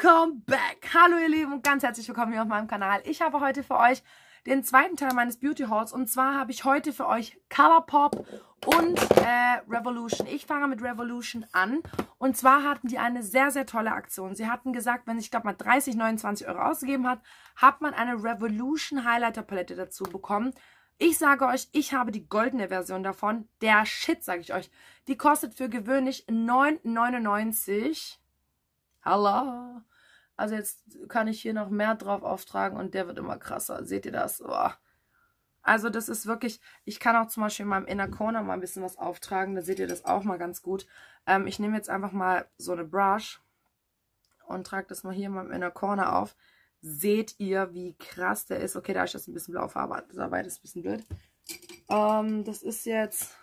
Welcome back! Hallo ihr Lieben und ganz herzlich willkommen hier auf meinem Kanal. Ich habe heute für euch den zweiten Teil meines Beauty Hauls und zwar habe ich heute für euch Colourpop und äh, Revolution. Ich fange mit Revolution an und zwar hatten die eine sehr, sehr tolle Aktion. Sie hatten gesagt, wenn ich glaube mal 30, 29 Euro ausgegeben hat, hat man eine Revolution Highlighter Palette dazu bekommen. Ich sage euch, ich habe die goldene Version davon. Der Shit, sage ich euch. Die kostet für gewöhnlich 9,99 Euro. Allah. Also jetzt kann ich hier noch mehr drauf auftragen und der wird immer krasser. Seht ihr das? Boah. Also das ist wirklich, ich kann auch zum Beispiel in meinem Inner Corner mal ein bisschen was auftragen. Da seht ihr das auch mal ganz gut. Ähm, ich nehme jetzt einfach mal so eine Brush und trage das mal hier in meinem Inner Corner auf. Seht ihr, wie krass der ist? Okay, da ist jetzt ein bisschen blau Blaufarbe, das dabei ist ein bisschen blöd. Ähm, das ist jetzt,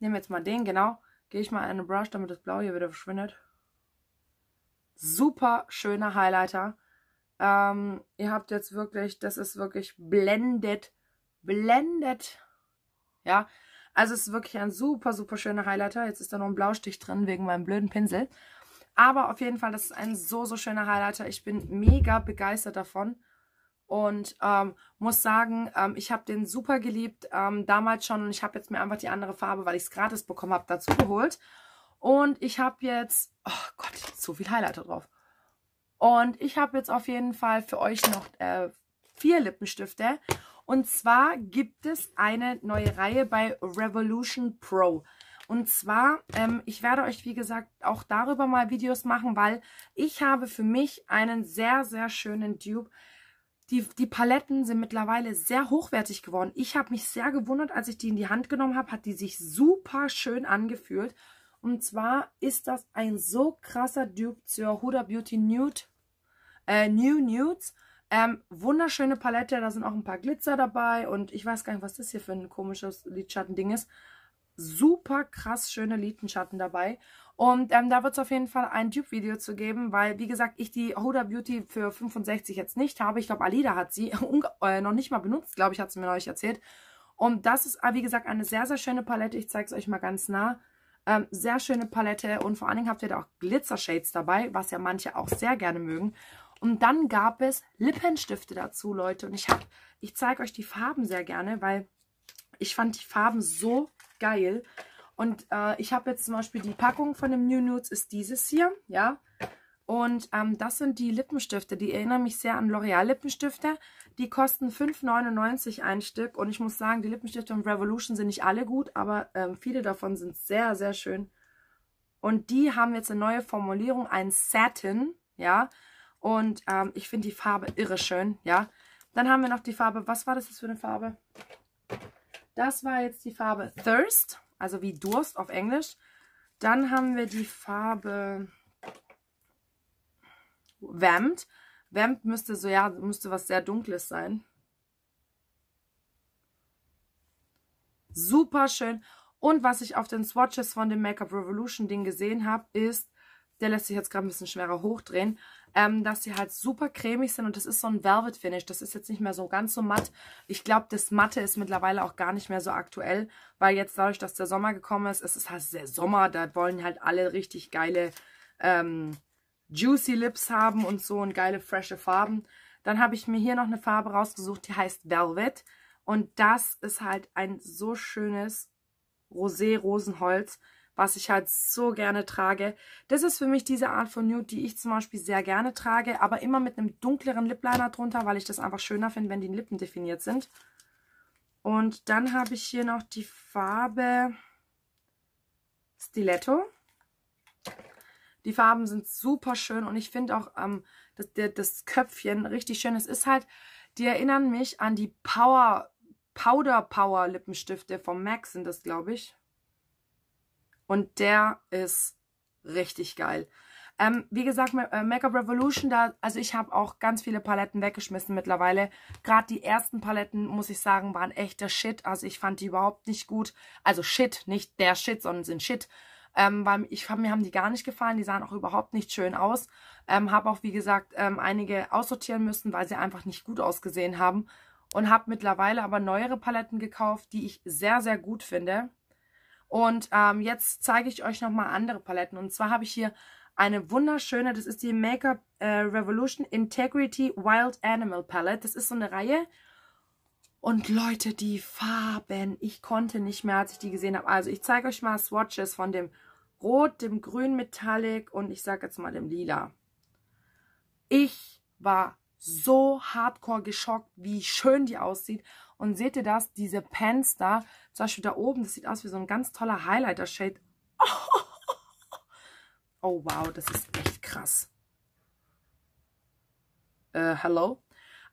nehmen wir jetzt mal den, genau. Gehe ich mal eine Brush, damit das Blau hier wieder verschwindet super schöner Highlighter. Ähm, ihr habt jetzt wirklich, das ist wirklich blendet, blendet. Ja, also es ist wirklich ein super, super schöner Highlighter. Jetzt ist da noch ein Blaustich drin wegen meinem blöden Pinsel. Aber auf jeden Fall, das ist ein so, so schöner Highlighter. Ich bin mega begeistert davon. Und ähm, muss sagen, ähm, ich habe den super geliebt ähm, damals schon. Und ich habe jetzt mir einfach die andere Farbe, weil ich es gratis bekommen habe, dazu geholt. Und ich habe jetzt, oh Gott, so viel Highlighter drauf. Und ich habe jetzt auf jeden Fall für euch noch äh, vier Lippenstifte. Und zwar gibt es eine neue Reihe bei Revolution Pro. Und zwar, ähm, ich werde euch, wie gesagt, auch darüber mal Videos machen, weil ich habe für mich einen sehr, sehr schönen Dupe. Die, die Paletten sind mittlerweile sehr hochwertig geworden. Ich habe mich sehr gewundert, als ich die in die Hand genommen habe, hat die sich super schön angefühlt. Und zwar ist das ein so krasser Dupe zur Huda Beauty Nude, äh, New Nudes. Ähm, wunderschöne Palette, da sind auch ein paar Glitzer dabei und ich weiß gar nicht, was das hier für ein komisches Lidschatten-Ding ist. Super krass schöne Lidschatten dabei. Und ähm, da wird es auf jeden Fall ein Dupe-Video zu geben, weil, wie gesagt, ich die Huda Beauty für 65 jetzt nicht habe. Ich glaube, Alida hat sie äh, noch nicht mal benutzt, glaube ich, hat sie mir neulich erzählt. Und das ist, ah, wie gesagt, eine sehr, sehr schöne Palette. Ich zeige es euch mal ganz nah. Ähm, sehr schöne Palette und vor allen Dingen habt ihr da auch Glitzer-Shades dabei, was ja manche auch sehr gerne mögen. Und dann gab es Lippenstifte dazu, Leute. Und ich habe, ich zeige euch die Farben sehr gerne, weil ich fand die Farben so geil. Und äh, ich habe jetzt zum Beispiel die Packung von dem New Nudes ist dieses hier, ja. Und ähm, das sind die Lippenstifte. Die erinnern mich sehr an L'Oreal Lippenstifte. Die kosten 5,99 ein Stück und ich muss sagen, die Lippenstifte von Revolution sind nicht alle gut, aber ähm, viele davon sind sehr, sehr schön. Und die haben jetzt eine neue Formulierung, ein Satin, ja. Und ähm, ich finde die Farbe irre schön, ja. Dann haben wir noch die Farbe, was war das jetzt für eine Farbe? Das war jetzt die Farbe Thirst, also wie Durst auf Englisch. Dann haben wir die Farbe Vamped. Vamp müsste so, ja, müsste was sehr Dunkles sein. Super schön. Und was ich auf den Swatches von dem Makeup Revolution Ding gesehen habe, ist, der lässt sich jetzt gerade ein bisschen schwerer hochdrehen, ähm, dass sie halt super cremig sind und das ist so ein Velvet Finish. Das ist jetzt nicht mehr so ganz so matt. Ich glaube, das Matte ist mittlerweile auch gar nicht mehr so aktuell, weil jetzt dadurch, dass der Sommer gekommen ist, es ist halt sehr Sommer, da wollen halt alle richtig geile ähm, Juicy Lips haben und so und geile, frische Farben. Dann habe ich mir hier noch eine Farbe rausgesucht, die heißt Velvet. Und das ist halt ein so schönes Rosé-Rosenholz, was ich halt so gerne trage. Das ist für mich diese Art von Nude, die ich zum Beispiel sehr gerne trage, aber immer mit einem dunkleren Lip Liner drunter, weil ich das einfach schöner finde, wenn die Lippen definiert sind. Und dann habe ich hier noch die Farbe Stiletto. Die Farben sind super schön und ich finde auch ähm, das, der, das Köpfchen richtig schön. Es ist halt, die erinnern mich an die Power, Powder Power Lippenstifte vom MAC sind das, glaube ich. Und der ist richtig geil. Ähm, wie gesagt, äh, Make-up Revolution, da, also ich habe auch ganz viele Paletten weggeschmissen mittlerweile. Gerade die ersten Paletten, muss ich sagen, waren echter Shit. Also ich fand die überhaupt nicht gut. Also Shit, nicht der Shit, sondern sind Shit ähm, weil ich, mir haben die gar nicht gefallen, die sahen auch überhaupt nicht schön aus. Ähm, habe auch, wie gesagt, ähm, einige aussortieren müssen, weil sie einfach nicht gut ausgesehen haben. Und habe mittlerweile aber neuere Paletten gekauft, die ich sehr, sehr gut finde. Und ähm, jetzt zeige ich euch nochmal andere Paletten. Und zwar habe ich hier eine wunderschöne, das ist die Makeup äh, Revolution Integrity Wild Animal Palette. Das ist so eine Reihe. Und Leute, die Farben, ich konnte nicht mehr, als ich die gesehen habe. Also ich zeige euch mal Swatches von dem Rot, dem Grün Metallic und ich sage jetzt mal dem Lila. Ich war so hardcore geschockt, wie schön die aussieht. Und seht ihr das? Diese Pants da, zum Beispiel da oben, das sieht aus wie so ein ganz toller Highlighter-Shade. Oh, oh wow, das ist echt krass. Äh, hello?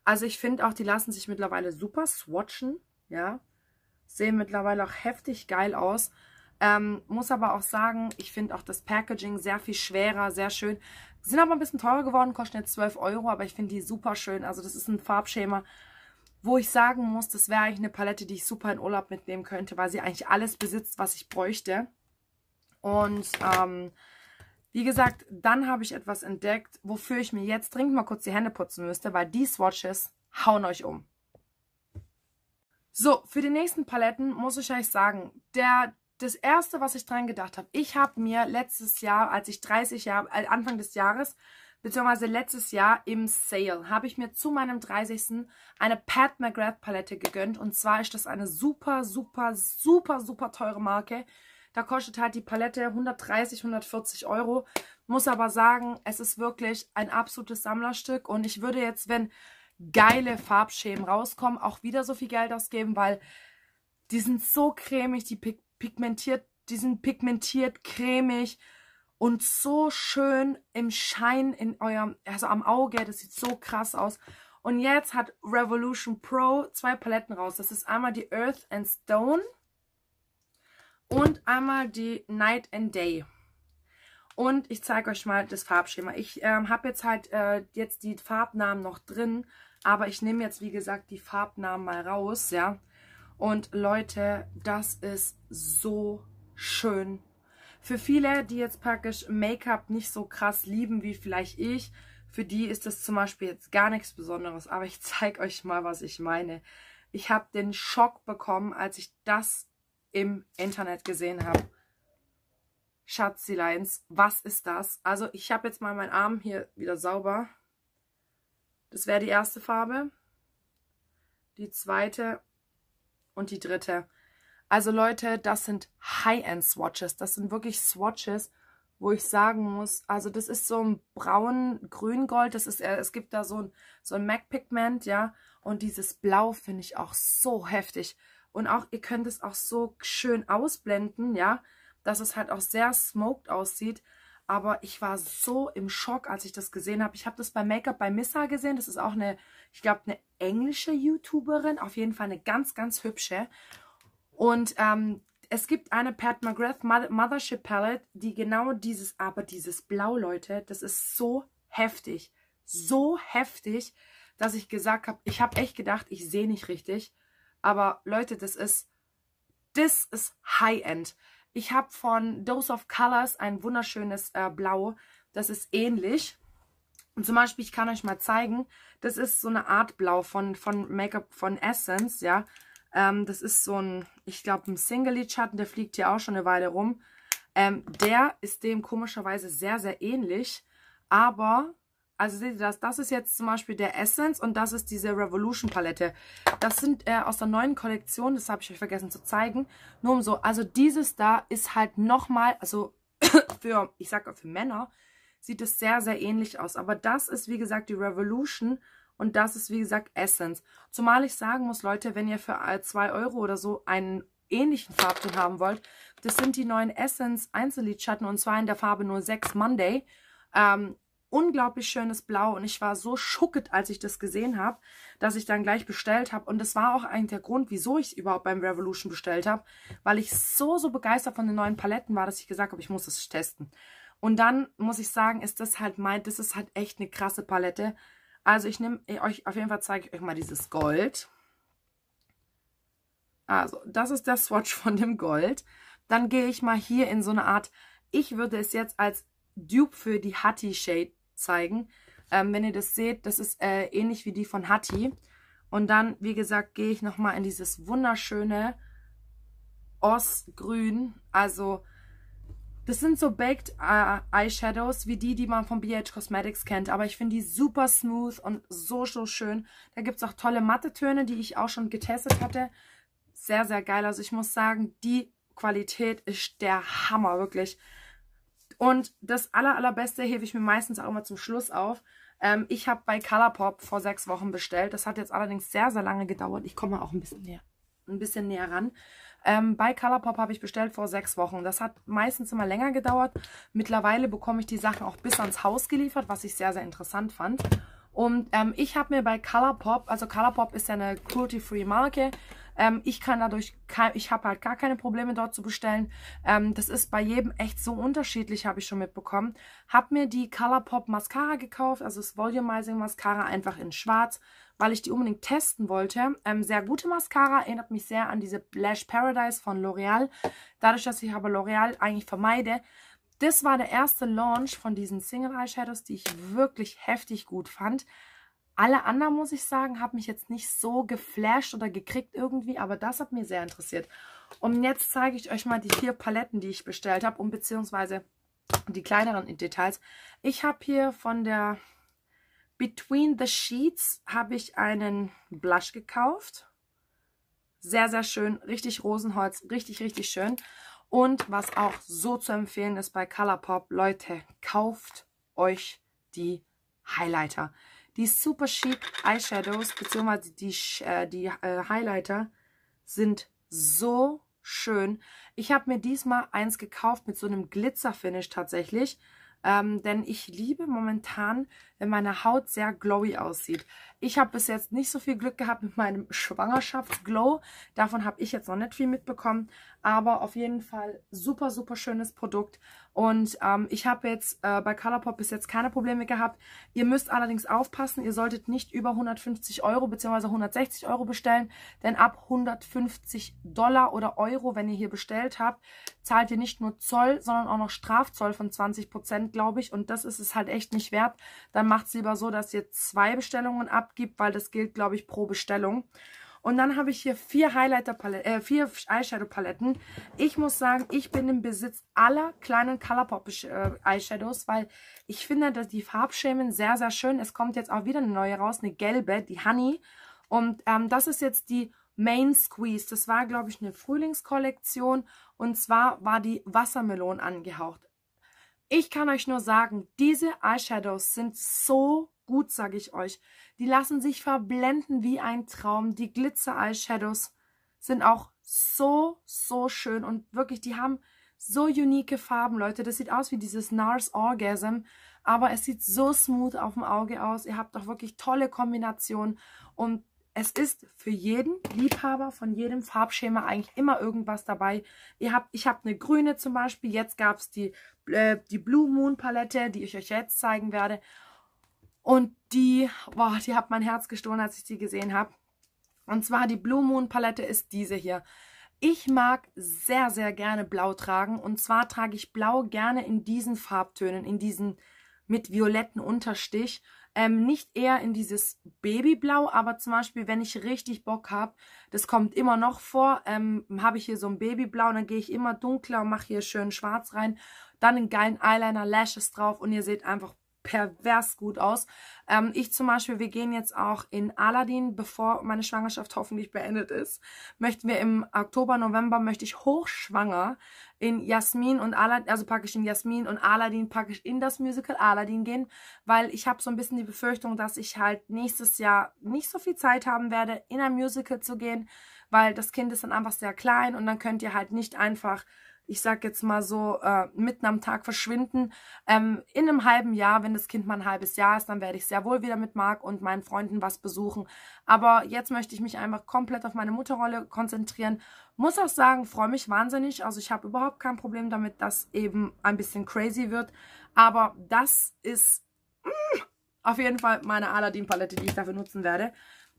Also ich finde auch, die lassen sich mittlerweile super swatchen, ja. Sehen mittlerweile auch heftig geil aus. Ähm, muss aber auch sagen, ich finde auch das Packaging sehr viel schwerer, sehr schön. Sind aber ein bisschen teurer geworden, kosten jetzt 12 Euro, aber ich finde die super schön. Also das ist ein Farbschema, wo ich sagen muss, das wäre eigentlich eine Palette, die ich super in Urlaub mitnehmen könnte, weil sie eigentlich alles besitzt, was ich bräuchte. Und ähm, wie gesagt, dann habe ich etwas entdeckt, wofür ich mir jetzt dringend mal kurz die Hände putzen müsste, weil die Swatches hauen euch um. So, für die nächsten Paletten muss ich euch sagen, der, das erste, was ich dran gedacht habe, ich habe mir letztes Jahr, als ich 30 Jahre, äh, Anfang des Jahres, beziehungsweise letztes Jahr im Sale, habe ich mir zu meinem 30. eine Pat McGrath Palette gegönnt. Und zwar ist das eine super, super, super, super teure Marke. Da kostet halt die Palette 130, 140 Euro. Muss aber sagen, es ist wirklich ein absolutes Sammlerstück. Und ich würde jetzt, wenn geile Farbschemen rauskommen, auch wieder so viel Geld ausgeben, weil die sind so cremig, die pig pigmentiert, die sind pigmentiert, cremig und so schön im Schein in eurem, also am Auge, das sieht so krass aus. Und jetzt hat Revolution Pro zwei Paletten raus. Das ist einmal die Earth and Stone und einmal die Night and Day. Und ich zeige euch mal das Farbschema. Ich ähm, habe jetzt halt äh, jetzt die Farbnamen noch drin, aber ich nehme jetzt, wie gesagt, die Farbnamen mal raus, ja. Und Leute, das ist so schön. Für viele, die jetzt praktisch Make-up nicht so krass lieben wie vielleicht ich, für die ist das zum Beispiel jetzt gar nichts Besonderes. Aber ich zeige euch mal, was ich meine. Ich habe den Schock bekommen, als ich das im Internet gesehen habe. Schatzi Lines, was ist das? Also ich habe jetzt mal meinen Arm hier wieder sauber. Das wäre die erste Farbe, die zweite und die dritte. Also Leute, das sind High-End-Swatches. Das sind wirklich Swatches, wo ich sagen muss, also das ist so ein braun-grün-gold. Äh, es gibt da so ein, so ein MAC-Pigment, ja. Und dieses Blau finde ich auch so heftig. Und auch, ihr könnt es auch so schön ausblenden, ja, dass es halt auch sehr smoked aussieht. Aber ich war so im Schock, als ich das gesehen habe. Ich habe das bei Make-up bei Missa gesehen. Das ist auch eine, ich glaube, eine englische YouTuberin. Auf jeden Fall eine ganz, ganz hübsche. Und ähm, es gibt eine Pat McGrath Mothership Palette, die genau dieses, aber dieses Blau, Leute, das ist so heftig. So heftig, dass ich gesagt habe, ich habe echt gedacht, ich sehe nicht richtig. Aber Leute, das ist, das ist High-End. Ich habe von Dose of Colors ein wunderschönes äh, Blau. Das ist ähnlich. Und zum Beispiel, ich kann euch mal zeigen, das ist so eine Art Blau von, von Make-up von Essence, ja. Ähm, das ist so ein, ich glaube, ein Single-Lid-Schatten, der fliegt hier auch schon eine Weile rum. Ähm, der ist dem komischerweise sehr, sehr ähnlich, aber also seht ihr das? Das ist jetzt zum Beispiel der Essence und das ist diese Revolution Palette. Das sind äh, aus der neuen Kollektion, das habe ich euch vergessen zu zeigen. Nur um so, also dieses da ist halt nochmal, also für, ich sage auch für Männer, sieht es sehr, sehr ähnlich aus. Aber das ist, wie gesagt, die Revolution und das ist, wie gesagt, Essence. Zumal ich sagen muss, Leute, wenn ihr für 2 äh, Euro oder so einen ähnlichen Farbton haben wollt, das sind die neuen Essence Einzellidschatten und zwar in der Farbe 06 Monday. Ähm, unglaublich schönes Blau und ich war so schucket, als ich das gesehen habe, dass ich dann gleich bestellt habe. Und das war auch eigentlich der Grund, wieso ich es überhaupt beim Revolution bestellt habe, weil ich so, so begeistert von den neuen Paletten war, dass ich gesagt habe, ich muss es testen. Und dann muss ich sagen, ist das halt mein, das ist halt echt eine krasse Palette. Also ich nehme euch, auf jeden Fall zeige ich euch mal dieses Gold. Also, das ist der Swatch von dem Gold. Dann gehe ich mal hier in so eine Art, ich würde es jetzt als Dupe für die Hattie Shade zeigen. Ähm, wenn ihr das seht, das ist äh, ähnlich wie die von Hatti. Und dann, wie gesagt, gehe ich nochmal in dieses wunderschöne Ostgrün. Also, das sind so Baked äh, Eyeshadows, wie die, die man von BH Cosmetics kennt. Aber ich finde die super smooth und so, so schön. Da gibt es auch tolle matte Töne, die ich auch schon getestet hatte. Sehr, sehr geil. Also ich muss sagen, die Qualität ist der Hammer, wirklich. Und das aller, allerbeste hebe ich mir meistens auch immer zum Schluss auf. Ähm, ich habe bei Colourpop vor sechs Wochen bestellt. Das hat jetzt allerdings sehr, sehr lange gedauert. Ich komme auch ein bisschen näher, ein bisschen näher ran. Ähm, bei Colourpop habe ich bestellt vor sechs Wochen. Das hat meistens immer länger gedauert. Mittlerweile bekomme ich die Sachen auch bis ans Haus geliefert, was ich sehr, sehr interessant fand. Und ähm, ich habe mir bei Colourpop, also Colourpop ist ja eine cruelty-free Marke, ähm, ich kann dadurch, ich habe halt gar keine Probleme dort zu bestellen. Ähm, das ist bei jedem echt so unterschiedlich, habe ich schon mitbekommen. Habe mir die Colourpop Mascara gekauft, also das Volumizing Mascara einfach in schwarz, weil ich die unbedingt testen wollte. Ähm, sehr gute Mascara, erinnert mich sehr an diese Lash Paradise von L'Oreal. Dadurch, dass ich aber L'Oreal eigentlich vermeide, das war der erste Launch von diesen Single Eyeshadows, die ich wirklich heftig gut fand. Alle anderen, muss ich sagen, haben mich jetzt nicht so geflasht oder gekriegt irgendwie, aber das hat mir sehr interessiert. Und jetzt zeige ich euch mal die vier Paletten, die ich bestellt habe und beziehungsweise die kleineren Details. Ich habe hier von der Between the Sheets habe ich einen Blush gekauft. Sehr, sehr schön. Richtig Rosenholz. Richtig, richtig schön. Und was auch so zu empfehlen ist bei Colourpop, Leute, kauft euch die Highlighter. Die super chic Eyeshadows bzw. die, äh, die äh, Highlighter sind so schön. Ich habe mir diesmal eins gekauft mit so einem Glitzerfinish tatsächlich, ähm, denn ich liebe momentan wenn meine Haut sehr glowy aussieht. Ich habe bis jetzt nicht so viel Glück gehabt mit meinem Schwangerschaftsglow. Davon habe ich jetzt noch nicht viel mitbekommen. Aber auf jeden Fall super, super schönes Produkt. Und ähm, ich habe jetzt äh, bei Colourpop bis jetzt keine Probleme gehabt. Ihr müsst allerdings aufpassen, ihr solltet nicht über 150 Euro bzw. 160 Euro bestellen. Denn ab 150 Dollar oder Euro, wenn ihr hier bestellt habt, zahlt ihr nicht nur Zoll, sondern auch noch Strafzoll von 20%, Prozent, glaube ich. Und das ist es halt echt nicht wert. Dann macht es lieber so, dass ihr zwei Bestellungen abgibt, weil das gilt, glaube ich, pro Bestellung. Und dann habe ich hier vier Highlighter Paletten, äh, vier Eyeshadow Paletten. Ich muss sagen, ich bin im Besitz aller kleinen Colourpop äh, Eyeshadows, weil ich finde, dass die Farbschemen sehr, sehr schön. Es kommt jetzt auch wieder eine neue raus, eine gelbe, die Honey. Und ähm, das ist jetzt die Main Squeeze. Das war, glaube ich, eine Frühlingskollektion. Und zwar war die Wassermelon angehaucht. Ich kann euch nur sagen, diese Eyeshadows sind so gut, sage ich euch. Die lassen sich verblenden wie ein Traum. Die Glitzer-Eyeshadows sind auch so, so schön und wirklich, die haben so unique Farben, Leute. Das sieht aus wie dieses NARS Orgasm, aber es sieht so smooth auf dem Auge aus. Ihr habt auch wirklich tolle Kombinationen und es ist für jeden Liebhaber von jedem Farbschema eigentlich immer irgendwas dabei. Ihr habt, ich habe eine grüne zum Beispiel. Jetzt gab es die, äh, die Blue Moon Palette, die ich euch jetzt zeigen werde. Und die, boah, die hat mein Herz gestohlen, als ich die gesehen habe. Und zwar die Blue Moon Palette ist diese hier. Ich mag sehr, sehr gerne Blau tragen. Und zwar trage ich Blau gerne in diesen Farbtönen, in diesen mit violetten Unterstich. Ähm, nicht eher in dieses Babyblau, aber zum Beispiel, wenn ich richtig Bock habe, das kommt immer noch vor, ähm, habe ich hier so ein Babyblau und dann gehe ich immer dunkler und mache hier schön schwarz rein, dann einen geilen Eyeliner, Lashes drauf und ihr seht einfach, pervers gut aus. Ähm, ich zum Beispiel, wir gehen jetzt auch in Aladdin, bevor meine Schwangerschaft hoffentlich beendet ist, möchten wir im Oktober, November, möchte ich hochschwanger in Jasmin und Aladdin, also ich in Jasmin und Aladdin ich in das Musical Aladdin gehen, weil ich habe so ein bisschen die Befürchtung, dass ich halt nächstes Jahr nicht so viel Zeit haben werde, in ein Musical zu gehen, weil das Kind ist dann einfach sehr klein und dann könnt ihr halt nicht einfach ich sag jetzt mal so, äh, mitten am Tag verschwinden. Ähm, in einem halben Jahr, wenn das Kind mal ein halbes Jahr ist, dann werde ich sehr wohl wieder mit Marc und meinen Freunden was besuchen. Aber jetzt möchte ich mich einfach komplett auf meine Mutterrolle konzentrieren. Muss auch sagen, freue mich wahnsinnig. Also ich habe überhaupt kein Problem damit, dass eben ein bisschen crazy wird. Aber das ist mm, auf jeden Fall meine Aladdin-Palette, die ich dafür nutzen werde.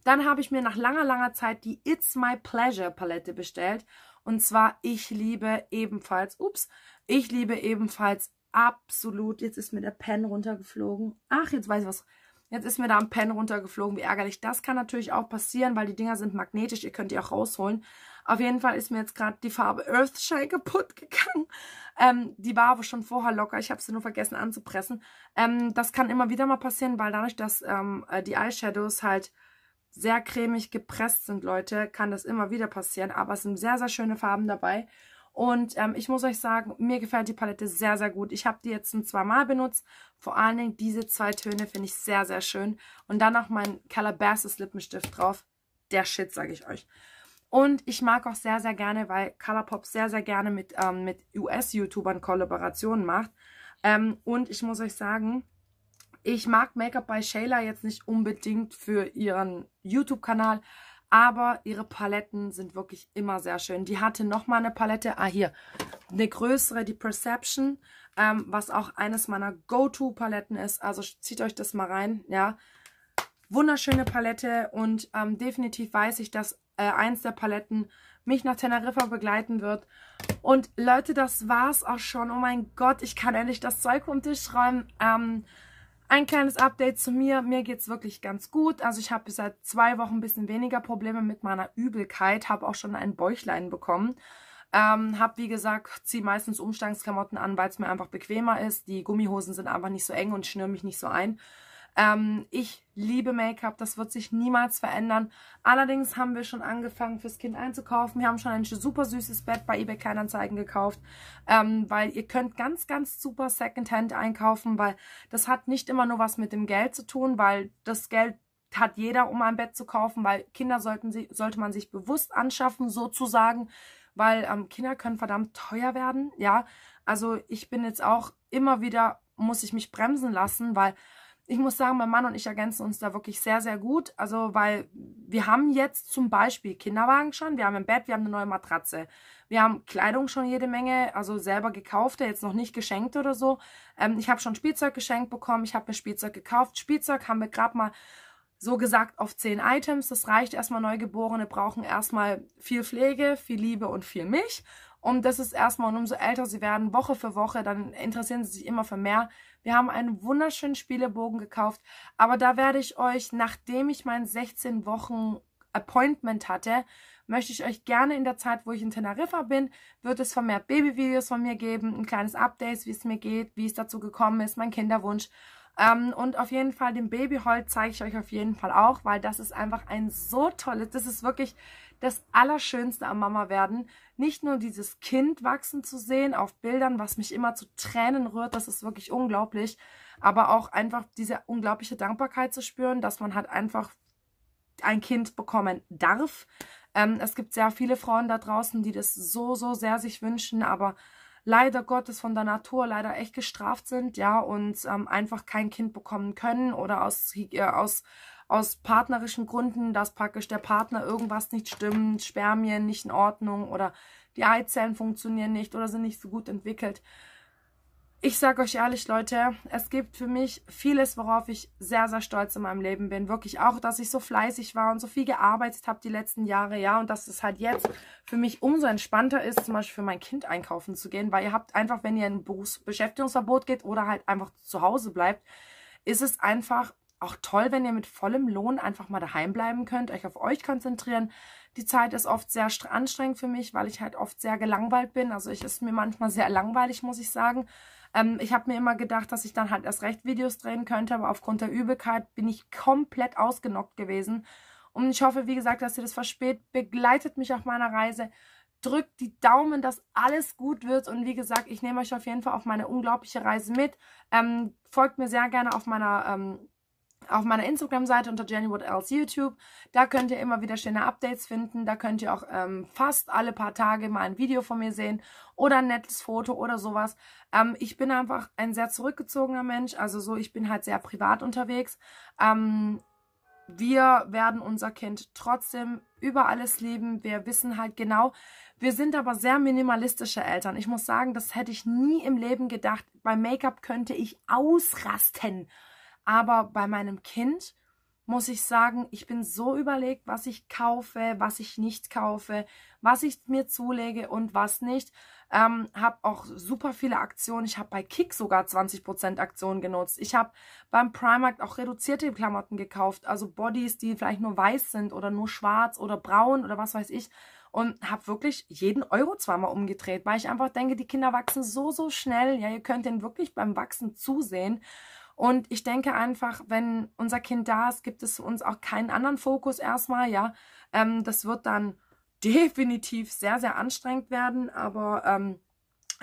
Dann habe ich mir nach langer, langer Zeit die It's My Pleasure Palette bestellt. Und zwar, ich liebe ebenfalls, ups, ich liebe ebenfalls absolut, jetzt ist mir der Pen runtergeflogen. Ach, jetzt weiß ich was. Jetzt ist mir da ein Pen runtergeflogen, wie ärgerlich. Das kann natürlich auch passieren, weil die Dinger sind magnetisch, ihr könnt die auch rausholen. Auf jeden Fall ist mir jetzt gerade die Farbe Earthshine kaputt gegangen. Ähm, die war aber schon vorher locker, ich habe sie nur vergessen anzupressen. Ähm, das kann immer wieder mal passieren, weil dadurch, dass ähm, äh, die Eyeshadows halt sehr cremig gepresst sind, Leute, kann das immer wieder passieren. Aber es sind sehr, sehr schöne Farben dabei. Und ähm, ich muss euch sagen, mir gefällt die Palette sehr, sehr gut. Ich habe die jetzt ein zweimal benutzt. Vor allen Dingen diese zwei Töne finde ich sehr, sehr schön. Und dann noch mein Calabasas Lippenstift drauf. Der Shit, sage ich euch. Und ich mag auch sehr, sehr gerne, weil Colourpop sehr, sehr gerne mit, ähm, mit US-YouTubern Kollaborationen macht. Ähm, und ich muss euch sagen, ich mag Make-up bei Shayla jetzt nicht unbedingt für ihren YouTube-Kanal, aber ihre Paletten sind wirklich immer sehr schön. Die hatte nochmal eine Palette, ah hier, eine größere, die Perception, ähm, was auch eines meiner Go-To-Paletten ist. Also zieht euch das mal rein, ja. Wunderschöne Palette und ähm, definitiv weiß ich, dass äh, eins der Paletten mich nach Teneriffa begleiten wird. Und Leute, das war's auch schon. Oh mein Gott, ich kann endlich das Zeug vom Tisch räumen. Ähm, ein kleines Update zu mir. Mir geht's wirklich ganz gut. Also ich habe seit zwei Wochen ein bisschen weniger Probleme mit meiner Übelkeit. Habe auch schon ein Bäuchlein bekommen. Ähm, hab wie gesagt, zieh meistens Umstiegsklamotten an, weil es mir einfach bequemer ist. Die Gummihosen sind einfach nicht so eng und schnür mich nicht so ein. Ähm, ich liebe Make-up, das wird sich niemals verändern. Allerdings haben wir schon angefangen, fürs Kind einzukaufen. Wir haben schon ein super süßes Bett bei eBay Kleinanzeigen gekauft, ähm, weil ihr könnt ganz, ganz super Secondhand einkaufen, weil das hat nicht immer nur was mit dem Geld zu tun, weil das Geld hat jeder, um ein Bett zu kaufen, weil Kinder sollten sie, sollte man sich bewusst anschaffen, sozusagen, weil ähm, Kinder können verdammt teuer werden, ja. Also ich bin jetzt auch immer wieder, muss ich mich bremsen lassen, weil ich muss sagen, mein Mann und ich ergänzen uns da wirklich sehr, sehr gut. Also, weil wir haben jetzt zum Beispiel Kinderwagen schon, wir haben ein Bett, wir haben eine neue Matratze, wir haben Kleidung schon jede Menge, also selber gekaufte, jetzt noch nicht geschenkt oder so. Ähm, ich habe schon Spielzeug geschenkt bekommen, ich habe mir Spielzeug gekauft. Spielzeug haben wir gerade mal so gesagt auf zehn Items. Das reicht erstmal. Neugeborene brauchen erstmal viel Pflege, viel Liebe und viel Milch. Und das ist erstmal, und umso älter sie werden, Woche für Woche, dann interessieren sie sich immer für mehr wir haben einen wunderschönen Spielebogen gekauft, aber da werde ich euch, nachdem ich mein 16 Wochen Appointment hatte, möchte ich euch gerne in der Zeit, wo ich in Teneriffa bin, wird es vermehrt Babyvideos von mir geben, ein kleines Update, wie es mir geht, wie es dazu gekommen ist, mein Kinderwunsch. Ähm, und auf jeden Fall den Babyhold zeige ich euch auf jeden Fall auch, weil das ist einfach ein so tolles, das ist wirklich, das Allerschönste am Mama werden. Nicht nur dieses Kind wachsen zu sehen auf Bildern, was mich immer zu Tränen rührt, das ist wirklich unglaublich, aber auch einfach diese unglaubliche Dankbarkeit zu spüren, dass man halt einfach ein Kind bekommen darf. Ähm, es gibt sehr viele Frauen da draußen, die das so, so sehr sich wünschen, aber leider Gottes von der Natur leider echt gestraft sind, ja, und ähm, einfach kein Kind bekommen können oder aus, äh, aus aus partnerischen Gründen, dass praktisch der Partner irgendwas nicht stimmt, Spermien nicht in Ordnung oder die Eizellen funktionieren nicht oder sind nicht so gut entwickelt. Ich sage euch ehrlich, Leute, es gibt für mich vieles, worauf ich sehr, sehr stolz in meinem Leben bin. Wirklich auch, dass ich so fleißig war und so viel gearbeitet habe die letzten Jahre, ja. Und dass es halt jetzt für mich umso entspannter ist, zum Beispiel für mein Kind einkaufen zu gehen. Weil ihr habt einfach, wenn ihr in ein Berufsbeschäftigungsverbot geht oder halt einfach zu Hause bleibt, ist es einfach auch toll, wenn ihr mit vollem Lohn einfach mal daheim bleiben könnt, euch auf euch konzentrieren. Die Zeit ist oft sehr anstrengend für mich, weil ich halt oft sehr gelangweilt bin. Also ich ist mir manchmal sehr langweilig, muss ich sagen. Ähm, ich habe mir immer gedacht, dass ich dann halt erst recht Videos drehen könnte, aber aufgrund der Übelkeit bin ich komplett ausgenockt gewesen. Und ich hoffe, wie gesagt, dass ihr das verspät. Begleitet mich auf meiner Reise. Drückt die Daumen, dass alles gut wird. Und wie gesagt, ich nehme euch auf jeden Fall auf meine unglaubliche Reise mit. Ähm, folgt mir sehr gerne auf meiner ähm, auf meiner Instagram-Seite unter Jenny Else YouTube. Da könnt ihr immer wieder schöne Updates finden. Da könnt ihr auch ähm, fast alle paar Tage mal ein Video von mir sehen oder ein nettes Foto oder sowas. Ähm, ich bin einfach ein sehr zurückgezogener Mensch. Also so, ich bin halt sehr privat unterwegs. Ähm, wir werden unser Kind trotzdem über alles lieben. Wir wissen halt genau, wir sind aber sehr minimalistische Eltern. Ich muss sagen, das hätte ich nie im Leben gedacht. Bei Make-up könnte ich ausrasten. Aber bei meinem Kind muss ich sagen, ich bin so überlegt, was ich kaufe, was ich nicht kaufe, was ich mir zulege und was nicht. Ähm, habe auch super viele Aktionen. Ich habe bei Kick sogar 20% Aktionen genutzt. Ich habe beim Primark auch reduzierte Klamotten gekauft, also Bodies, die vielleicht nur weiß sind oder nur schwarz oder braun oder was weiß ich. Und habe wirklich jeden Euro zweimal umgedreht, weil ich einfach denke, die Kinder wachsen so, so schnell. Ja, ihr könnt denen wirklich beim Wachsen zusehen. Und ich denke einfach, wenn unser Kind da ist, gibt es für uns auch keinen anderen Fokus erstmal, ja. Ähm, das wird dann definitiv sehr, sehr anstrengend werden, aber ähm,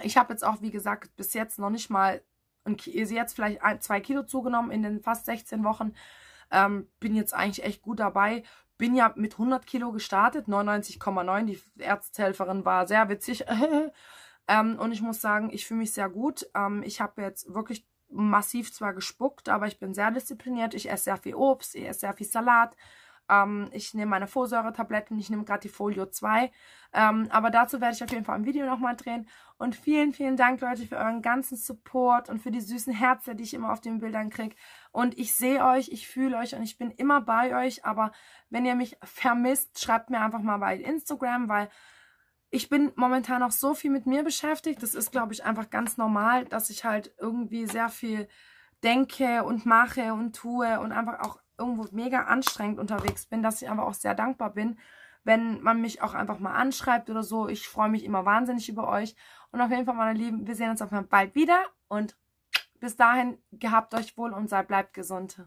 ich habe jetzt auch, wie gesagt, bis jetzt noch nicht mal, und sie also jetzt vielleicht ein, zwei Kilo zugenommen in den fast 16 Wochen, ähm, bin jetzt eigentlich echt gut dabei, bin ja mit 100 Kilo gestartet, 99,9. Die Ärzthelferin war sehr witzig. ähm, und ich muss sagen, ich fühle mich sehr gut. Ähm, ich habe jetzt wirklich massiv zwar gespuckt, aber ich bin sehr diszipliniert. Ich esse sehr viel Obst, ich esse sehr viel Salat. Ähm, ich nehme meine Folsäure-Tabletten, ich nehme gerade die Folio 2. Ähm, aber dazu werde ich auf jeden Fall ein Video nochmal drehen. Und vielen, vielen Dank, Leute, für euren ganzen Support und für die süßen Herzen, die ich immer auf den Bildern kriege. Und ich sehe euch, ich fühle euch und ich bin immer bei euch. Aber wenn ihr mich vermisst, schreibt mir einfach mal bei Instagram, weil ich bin momentan auch so viel mit mir beschäftigt. Das ist, glaube ich, einfach ganz normal, dass ich halt irgendwie sehr viel denke und mache und tue und einfach auch irgendwo mega anstrengend unterwegs bin, dass ich einfach auch sehr dankbar bin, wenn man mich auch einfach mal anschreibt oder so. Ich freue mich immer wahnsinnig über euch. Und auf jeden Fall, meine Lieben, wir sehen uns auf jeden Fall bald wieder und bis dahin gehabt euch wohl und seid bleibt gesund.